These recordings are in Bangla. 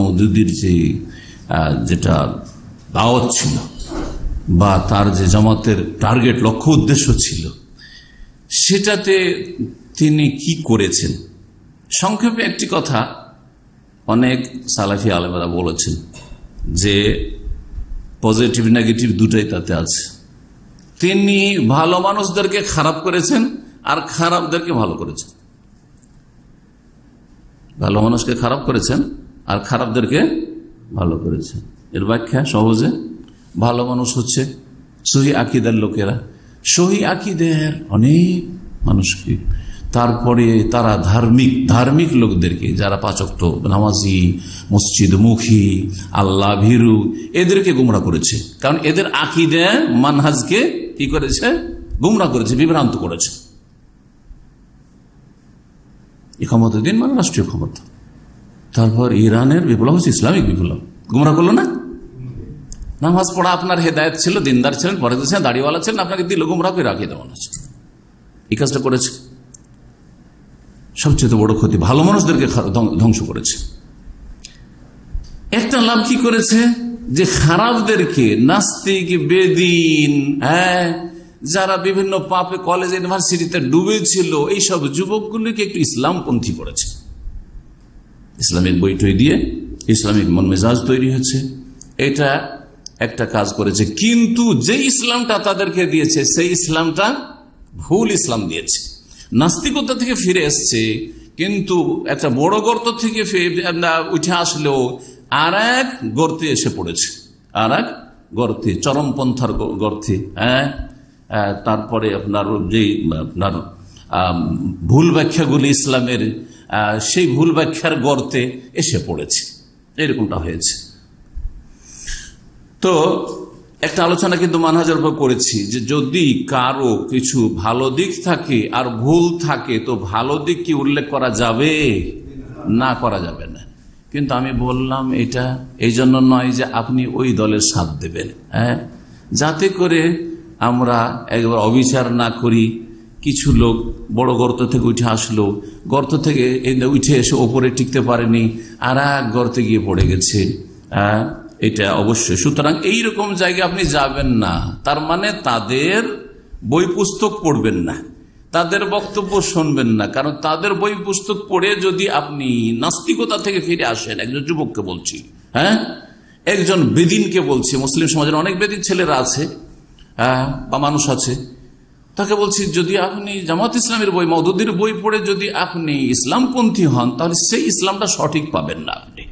মৌদুদির যে যেটা দাওয়াত ছিল বা তার যে জামাতের টার্গেট লক্ষ্য উদ্দেশ্য ছিল সেটাতে তিনি কি করেছেন সংক্ষেপে একটি কথা অনেক সালাফি আলমেরা বলেছেন যে পজিটিভ নেগেটিভ দুটাই তাতে আছে তিনি ভালো মানুষদেরকে খারাপ করেছেন আর খারাপদেরকে ভালো করেছেন ভালো মানুষকে খারাপ করেছেন আর খারাপদেরকে ভালো করেছে এর ব্যাখ্যা সহজে ভালো মানুষ হচ্ছে সহি আকিদের লোকেরা সহি আকিদের অনেক মানুষকে তারপরে তারা ধার্মিক ধার্মিক লোকদেরকে যারা পাচক্ত নামাজি মসজিদ মুখী আল্লাহ ভীরু এদেরকে গুমরা করেছে কারণ এদের আকিদে মানহাজকে কি করেছে গুমরা করেছে বিভ্রান্ত করেছে এ ক্ষমতা দিন মানে রাষ্ট্রীয় ক্ষমতা তারপর ইরানের বিপ্লব হচ্ছে ইসলামিক বিপ্লব গুমরা করলো না নামাজ পড়া আপনার হেদায়ত ছিল দিনদার ছিলেন পরে ছিলেন দাড়িওয়ালা ছিলেন আপনাকে দিল গুমরা করে রাখিয়ে দেওয়া হচ্ছে এই কাজটা করেছে সবচেয়ে বড় ক্ষতি ভালো মানুষদেরকে ধ্বংস করেছে একটা লাভ কি করেছে যে খারাপদেরকে নাস্তিক বেদিন হ্যাঁ যারা বিভিন্ন পাপে কলেজ ইউনিভার্সিটিতে ডুবেছিল এইসব যুবকগুলিকে একটু ইসলামপন্থী করেছে ইসলামিক বইটই দিয়ে ইসলামিক মন মেজাজ তৈরি হচ্ছে এটা একটা কাজ করেছে কিন্তু যে ইসলামটা তাদেরকে দিয়েছে সেই ইসলামটা ভুল ইসলাম দিয়েছে নাস্তিকতা থেকে ফিরে এসছে কিন্তু একটা বড় গর্ত থেকে উঠে আসলেও আর এক গর্তে এসে পড়েছে আর এক গর্তে চরমপন্থার গর্তে হ্যাঁ তারপরে আপনার যেই আপনার ভুল ব্যাখ্যাগুলি ইসলামের সেই ভুল ব্যাখ্যার গর্তে এসে পড়েছে এরকমটা হয়েছে তো একটা আলোচনা কিন্তু মানহাজার উপর করেছি যে যদি কারো কিছু ভালো দিক থাকে আর ভুল থাকে তো ভালো দিক কি উল্লেখ করা যাবে না করা যাবে না কিন্তু আমি বললাম এটা এই জন্য নয় যে আপনি ওই দলের সাথ দেবেন হ্যাঁ যাতে করে আমরা একবার অবিচার না করি কিছু লোক বড় গর্ত থেকে উঠে আসলো গর্ত থেকে উঠে এসে ওপরে টিকতে পারেনি আর এক গর্তে গিয়ে পড়ে গেছে হ্যাঁ এটা অবশ্যই সুতরাং এইরকম জায়গায় আপনি যাবেন না তার মানে তাদের বই পুস্তক পড়বেন না তাদের বক্তব্য শুনবেন না কারণ তাদের বই পুস্তক পড়ে যদি আপনি নাস্তিকতা থেকে ফিরে আসেন একজন যুবককে বলছি হ্যাঁ একজন বেদিনকে বলছি মুসলিম সমাজের অনেক বেদিন ছেলেরা আছে হ্যাঁ বা মানুষ আছে তাকে বলছি যদি আপনি জামাত ইসলামের বই মদুদির বই পড়ে যদি আপনি ইসলামপন্থী হন তাহলে সেই ইসলামটা সঠিক পাবেন না আপনি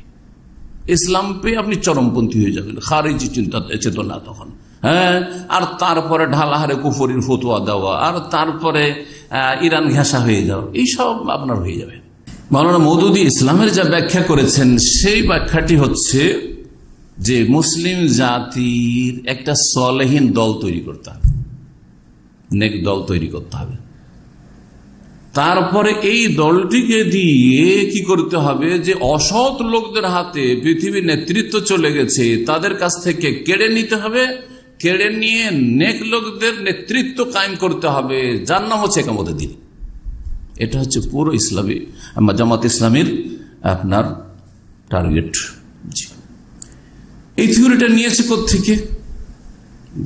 ইসলাম পেয়ে আপনি চরমপন্থী হয়ে যাবেন খারেজি চিন্তা চেতনা তখন হ্যাঁ আর তারপরে ঢালাহারে কুফরির ফতুয়া দেওয়া আর তারপরে ইরান ঘেঁষা হয়ে যাওয়া এইসব আপনার হয়ে যাবে মানুষ মৌদুদি ইসলামের যা ব্যাখ্যা করেছেন সেই ব্যাখ্যাটি হচ্ছে যে মুসলিম জাতির একটা সলেহীন দল তৈরি করতে হবে নেক দল তৈরি করতে হবে তারপরে এই দলটিকে দিয়ে কি করতে হবে যে অসৎ লোকদের হাতে পৃথিবীর নেতৃত্ব চলে গেছে তাদের কাছ থেকে কেড়ে নিতে হবে কেড়ে নিয়ে নেক লোকদের নেতৃত্ব কায়েম করতে হবে যার নাম হচ্ছে একামত দিন এটা হচ্ছে পুরো ইসলামী জামাত ইসলামীর আপনার টার্গেট এই থিওরিটা নিয়েছে কোথেকে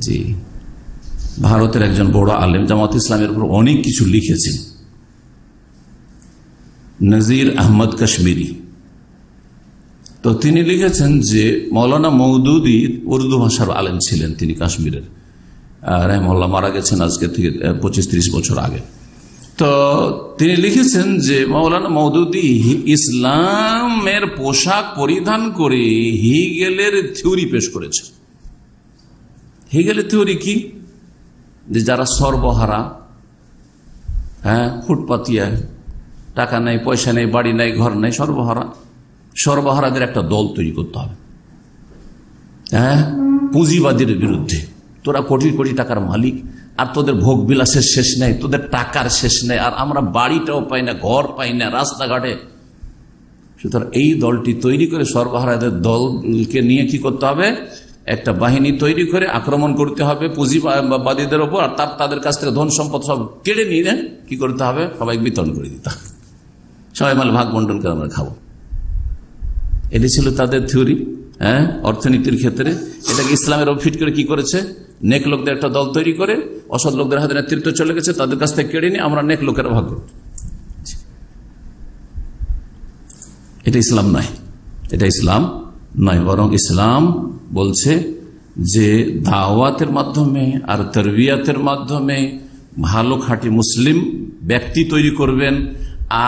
জি ভারতের একজন বড় আলেম জামাত ইসলামের উপর অনেক কিছু লিখেছেন নজির আহমদ কাশ্মীরি তো তিনি লিখেছেন যে মৌলানা মৌদুদি উর্দু ভাষার আলেম ছিলেন তিনি কাশ্মীরের রহমল্লা মারা গেছেন আজকে থেকে পঁচিশ ত্রিশ বছর আগে তো তিনি লিখেছেন যে মৌলানা মৌদুদি ইসলামের পোশাক পরিধান করে হিগেলের থিওরি পেশ করেছে হিগেলের থিওরি কি যে যারা সর্বহারা হ্যাঁ ফুটপাতিয়া টাকা নেই পয়সা নেই বাড়ি নেই ঘর নেই সর্বহারা সর্বহারাদের একটা দল তৈরি করতে হবে হ্যাঁ পুঁজিবাদীর বিরুদ্ধে তোরা কোটি কোটি টাকার মালিক আর তোদের ভোগ বিলাসের শেষ নেই তোদের টাকার শেষ নেই আর আমরা বাড়িটাও পাই না ঘর পাই না রাস্তাঘাটে সুতরাং এই দলটি তৈরি করে সর্বহারাদের দলকে নিয়ে কি করতে হবে একটা বাহিনী তৈরি করে আক্রমণ করতে হবে পুঁজিবাদীদের ওপর আর তার তাদের কাছ থেকে ধন সম্পদ সব কেড়ে নিয়ে কি করতে হবে সবাই বিতরণ করে দিতে সবাই মাল ভাগ বন্টন করে আমরা খাবো এটি ছিল তাদের থিওরি হ্যাঁ অর্থনীতির ক্ষেত্রে এটাকে ইসলামের ফিট করে কি করেছে নেক লোকদের একটা দল তৈরি করে অসৎ লোকদের হাতে নেতৃত্ব চলে গেছে তাদের কাছ থেকে কেড়ে নিয়ে আমরা নেক লোকের ভাগ এটা ইসলাম নয় এটা ইসলাম নয় বরং ইসলাম বলছে যে দাওয়াতের মাধ্যমে আর তরবিয়াতের মাধ্যমে ভালো খাঁটি মুসলিম ব্যক্তি তৈরি করবেন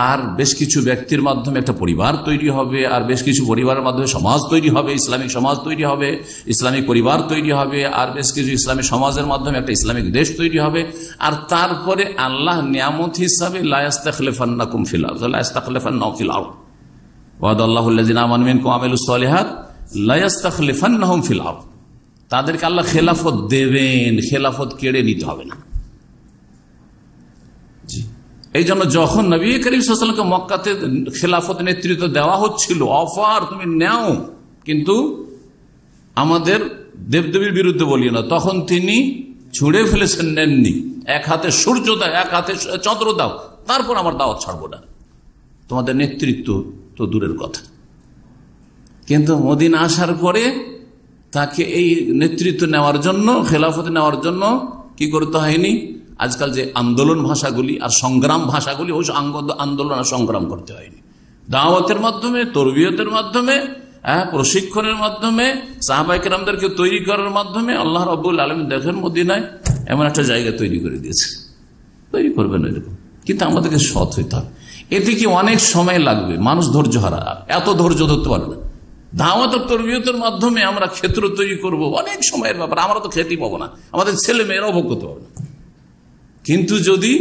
আর বেশ কিছু ব্যক্তির মাধ্যমে একটা পরিবার তৈরি হবে আর বেশ কিছু পরিবারের মাধ্যমে সমাজ তৈরি হবে ইসলামিক সমাজ তৈরি হবে ইসলামিক পরিবার তৈরি হবে আর বেশ কিছু ইসলামিক সমাজের মাধ্যমে একটা ইসলামিক দেশ তৈরি হবে আর তারপরে আল্লাহ নিয়ামত হিসাবে লায়াস্তাকলেফান্না কুমফিল লায়াস্তাকলেফান্না ফিল আউট তাদেরকে আল্লাহ খেলাফত দেবেন খেলাফত কেড়ে নিতে হবে না এই জন্য যখন নবী করিম সাল্লামকে মক্কাতে খেলাফত নেতৃত্ব দেওয়া হচ্ছিল অফার তুমি নেও কিন্তু আমাদের দেবদেবীর বিরুদ্ধে বলি না তখন তিনি ছুড়ে ফেলেছেন নেননি এক হাতে সূর্য দাও এক হাতে চন্দ্র দাও তারপর আমার দাওয়াত ছাড়বো না তোমাদের নেতৃত্ব তো দূরের কথা কিন্তু মদিন আসার পরে তাকে এই নেতৃত্ব নেওয়ার জন্য খেলাফত নেওয়ার জন্য কি করতে হয়নি আজকাল যে আন্দোলন ভাষাগুলি আর সংগ্রাম ভাষাগুলি ওই আন্দোলন আর সংগ্রাম করতে হয়নি দাওয়াতের মাধ্যমে তরবিয়তের মাধ্যমে হ্যাঁ, প্রশিক্ষণের মাধ্যমে সাহাবাইকেরামদেরকে তৈরি করার মাধ্যমে আল্লাহ রবুল আলম দেখেন মদিনায় এমন একটা জায়গা তৈরি করে দিয়েছে তৈরি করবেন ওইরকম কিন্তু আমাদেরকে সৎ হইতে হবে এতে কি অনেক সময় লাগবে মানুষ ধৈর্য হারা এত ধৈর্য ধরতে পারবে দাওয়াত তরবিয়তের মাধ্যমে আমরা ক্ষেত্র তৈরি করব অনেক সময়ের ব্যাপার আমরা তো খেতেই পাবো না আমাদের ছেলে মেয়েরাও ভোগ করতে পারবে কিন্তু যদি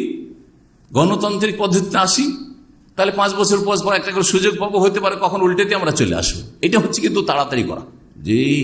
গণতান্ত্রিক পদ্ধতিতে আসি তাহলে পাঁচ বছর পর একটা করে সুযোগ পাবো হতে পারে কখন উল্টেতে আমরা চলে আসবো এটা হচ্ছে কিন্তু তাড়াতাড়ি করা জি